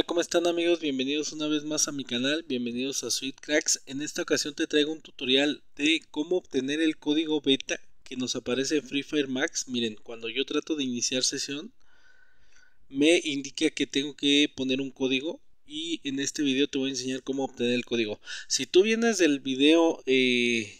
Hola, ¿cómo están amigos? Bienvenidos una vez más a mi canal, bienvenidos a Sweet Cracks. En esta ocasión te traigo un tutorial de cómo obtener el código beta que nos aparece en Free Fire Max. Miren, cuando yo trato de iniciar sesión, me indica que tengo que poner un código y en este video te voy a enseñar cómo obtener el código. Si tú vienes del video eh,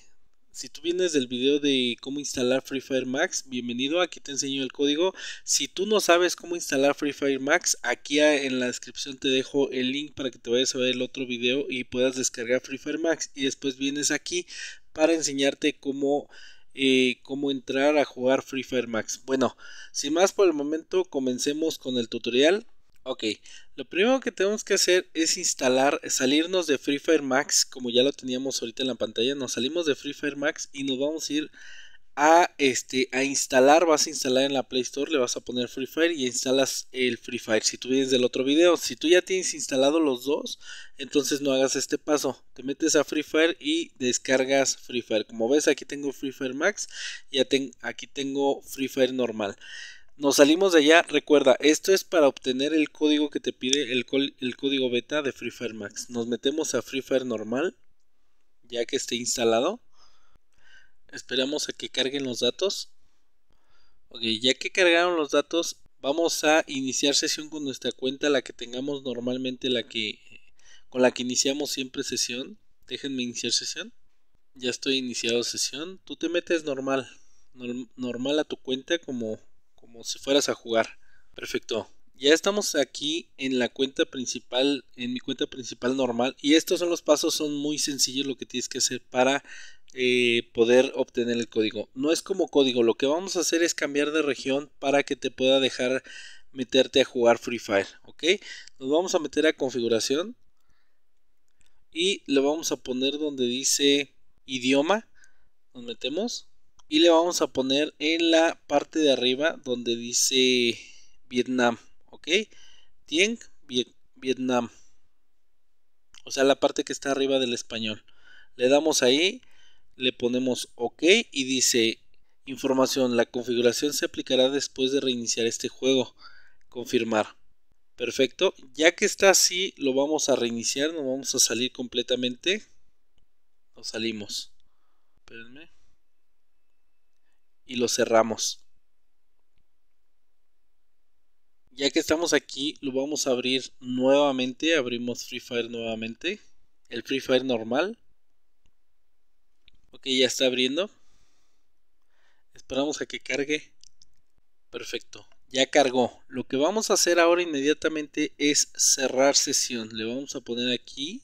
si tú vienes del video de cómo instalar Free Fire Max, bienvenido, aquí te enseño el código. Si tú no sabes cómo instalar Free Fire Max, aquí en la descripción te dejo el link para que te vayas a ver el otro video y puedas descargar Free Fire Max. Y después vienes aquí para enseñarte cómo, eh, cómo entrar a jugar Free Fire Max. Bueno, sin más por el momento, comencemos con el tutorial. Ok, lo primero que tenemos que hacer es instalar, salirnos de Free Fire Max, como ya lo teníamos ahorita en la pantalla, nos salimos de Free Fire Max y nos vamos a ir a, este, a instalar, vas a instalar en la Play Store, le vas a poner Free Fire y instalas el Free Fire, si tú vienes del otro video, si tú ya tienes instalado los dos, entonces no hagas este paso, te metes a Free Fire y descargas Free Fire, como ves aquí tengo Free Fire Max, y aquí tengo Free Fire normal. Nos salimos de allá. Recuerda, esto es para obtener el código que te pide el, código beta de Free Fire Max. Nos metemos a Free Fire normal, ya que esté instalado. Esperamos a que carguen los datos. Ok, ya que cargaron los datos, vamos a iniciar sesión con nuestra cuenta, la que tengamos normalmente, la que con la que iniciamos siempre sesión. Déjenme iniciar sesión. Ya estoy iniciado sesión. Tú te metes normal, normal a tu cuenta como como si fueras a jugar. Perfecto. Ya estamos aquí en la cuenta principal, en mi cuenta principal normal. Y estos son los pasos, son muy sencillos lo que tienes que hacer para eh, poder obtener el código. No es como código, lo que vamos a hacer es cambiar de región para que te pueda dejar meterte a jugar Free Fire. ¿Ok? Nos vamos a meter a configuración. Y le vamos a poner donde dice idioma. Nos metemos y le vamos a poner en la parte de arriba donde dice Vietnam, ¿ok? Tien Vietnam, o sea, la parte que está arriba del español. Le damos ahí, le ponemos OK y dice información, la configuración se aplicará después de reiniciar este juego. Confirmar. Perfecto, ya que está así, lo vamos a reiniciar, nos vamos a salir completamente. Nos salimos. Espérenme y lo cerramos. Ya que estamos aquí, lo vamos a abrir nuevamente. Abrimos Free Fire nuevamente. El Free Fire normal. Ok, ya está abriendo. Esperamos a que cargue. Perfecto, ya cargó. Lo que vamos a hacer ahora inmediatamente es cerrar sesión. Le vamos a poner aquí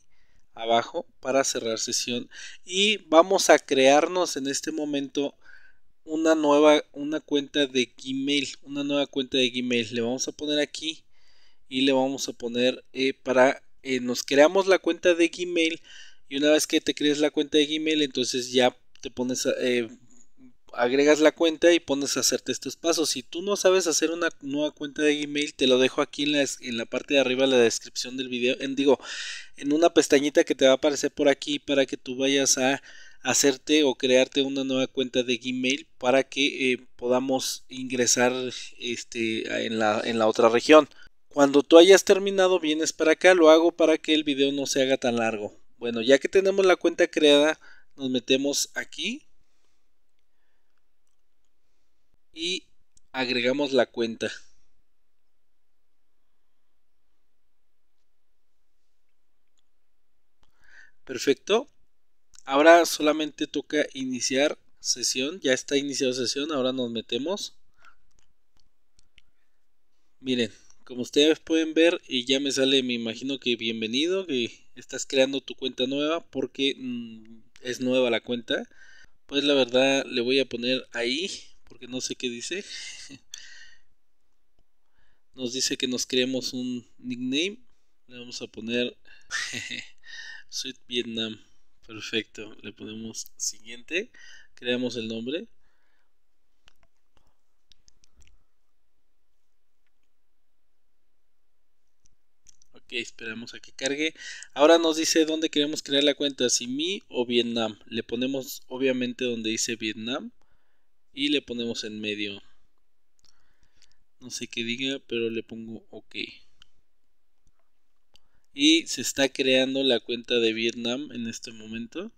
abajo para cerrar sesión. Y vamos a crearnos en este momento una nueva una cuenta de Gmail, una nueva cuenta de Gmail. Le vamos a poner aquí y le vamos a poner eh, para eh, nos creamos la cuenta de Gmail y una vez que te crees la cuenta de Gmail, entonces ya te pones a, eh, agregas la cuenta y pones a hacerte estos pasos. Si tú no sabes hacer una nueva cuenta de Gmail, te lo dejo aquí en la, en la parte de arriba de la descripción del video. En, digo, en una pestañita que te va a aparecer por aquí para que tú vayas a hacerte o crearte una nueva cuenta de Gmail para que eh, podamos ingresar este, en, la, en la otra región. Cuando tú hayas terminado, vienes para acá, lo hago para que el video no se haga tan largo. Bueno, ya que tenemos la cuenta creada, nos metemos aquí y agregamos la cuenta. Perfecto ahora solamente toca iniciar sesión. Ya está iniciado sesión. Ahora nos metemos. Miren, como ustedes pueden ver, y ya me sale, me imagino que bienvenido, que estás creando tu cuenta nueva porque mm, es nueva la cuenta. Pues la verdad le voy a poner ahí porque no sé qué dice. Nos dice que nos creemos un nickname. Le vamos a poner Sweet Vietnam. Perfecto, le ponemos siguiente, creamos el nombre. Ok, esperamos a que cargue. Ahora nos dice dónde queremos crear la cuenta, si mi o Vietnam. Le ponemos obviamente donde dice Vietnam y le ponemos en medio. No sé qué diga, pero le pongo OK. Y se está creando la cuenta de Vietnam en este momento.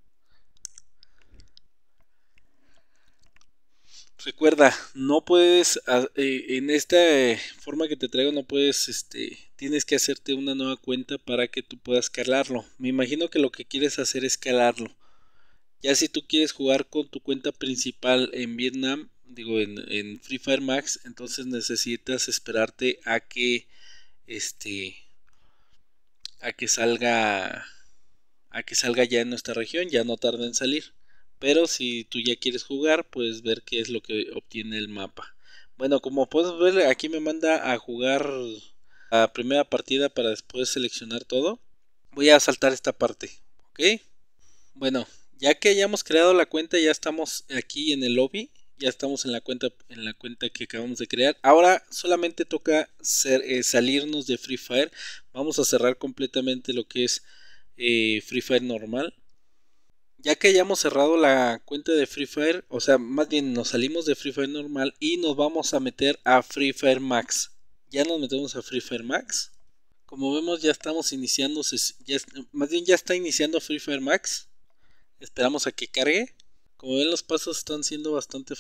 Recuerda, no puedes, ah, eh, en esta eh, forma que te traigo, no puedes, este, tienes que hacerte una nueva cuenta para que tú puedas calarlo. Me imagino que lo que quieres hacer es calarlo. Ya si tú quieres jugar con tu cuenta principal en Vietnam, digo en, en Free Fire Max, entonces necesitas esperarte a que este a que salga a que salga ya en nuestra región, ya no tarda en salir. Pero si tú ya quieres jugar, puedes ver qué es lo que obtiene el mapa. Bueno, como puedes ver, aquí me manda a jugar la primera partida para después seleccionar todo. Voy a saltar esta parte, ¿ok? Bueno, ya que hayamos creado la cuenta, ya estamos aquí en el lobby ya estamos en la cuenta en la cuenta que acabamos de crear ahora solamente toca eh, salirnos de Free Fire vamos a cerrar completamente lo que es eh, Free Fire normal ya que hayamos cerrado la cuenta de Free Fire o sea más bien nos salimos de Free Fire normal y nos vamos a meter a Free Fire Max ya nos metemos a Free Fire Max como vemos ya estamos iniciando más bien ya está iniciando Free Fire Max esperamos a que cargue como ven los pasos están siendo bastante,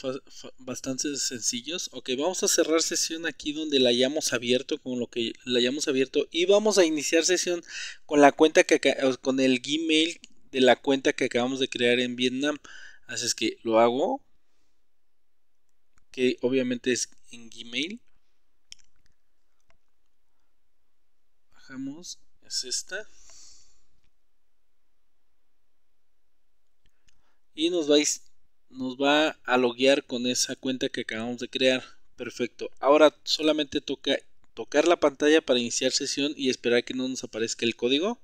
bastante sencillos. Ok, vamos a cerrar sesión aquí donde la hayamos abierto, con lo que la hayamos abierto. Y vamos a iniciar sesión con la cuenta que con el Gmail de la cuenta que acabamos de crear en Vietnam. Así es que lo hago. Que obviamente es en Gmail. Bajamos. Es esta. y nos va a, nos va loguear con esa cuenta que acabamos de crear. Perfecto. Ahora solamente toca tocar la pantalla para iniciar sesión y esperar que no nos aparezca el código.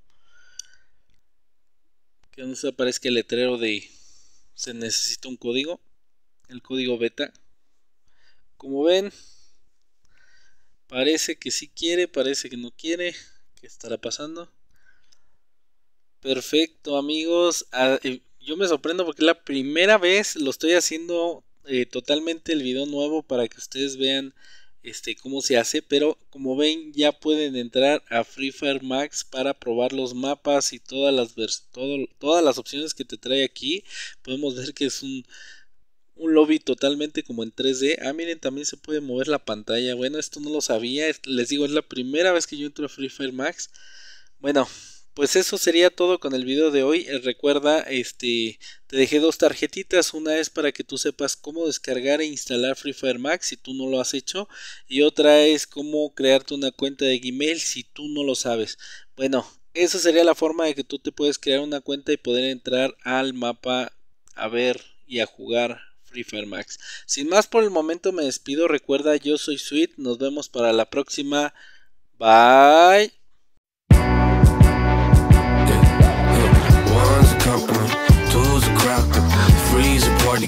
Que no nos aparezca el letrero de se necesita un código. El código beta. Como ven, parece que sí quiere, parece que no quiere. ¿Qué estará pasando? Perfecto amigos. Ah, eh, yo me sorprendo porque es la primera vez lo estoy haciendo eh, totalmente el video nuevo para que ustedes vean este cómo se hace. Pero como ven, ya pueden entrar a Free Fire Max para probar los mapas y todas las, todas las opciones que te trae aquí. Podemos ver que es un, un lobby totalmente como en 3D. Ah, miren, también se puede mover la pantalla. Bueno, esto no lo sabía. Les digo, es la primera vez que yo entro a Free Fire Max. Bueno, pues eso sería todo con el video de hoy. Eh, recuerda, este, te dejé dos tarjetitas. Una es para que tú sepas cómo descargar e instalar Free Fire Max si tú no lo has hecho. Y otra es cómo crearte una cuenta de Gmail si tú no lo sabes. Bueno, esa sería la forma de que tú te puedes crear una cuenta y poder entrar al mapa a ver y a jugar Free Fire Max. Sin más por el momento me despido. Recuerda, yo soy Sweet. Nos vemos para la próxima. Bye.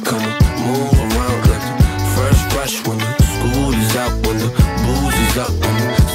come and move around like fresh fresh when the school is out, when the booze is up, when the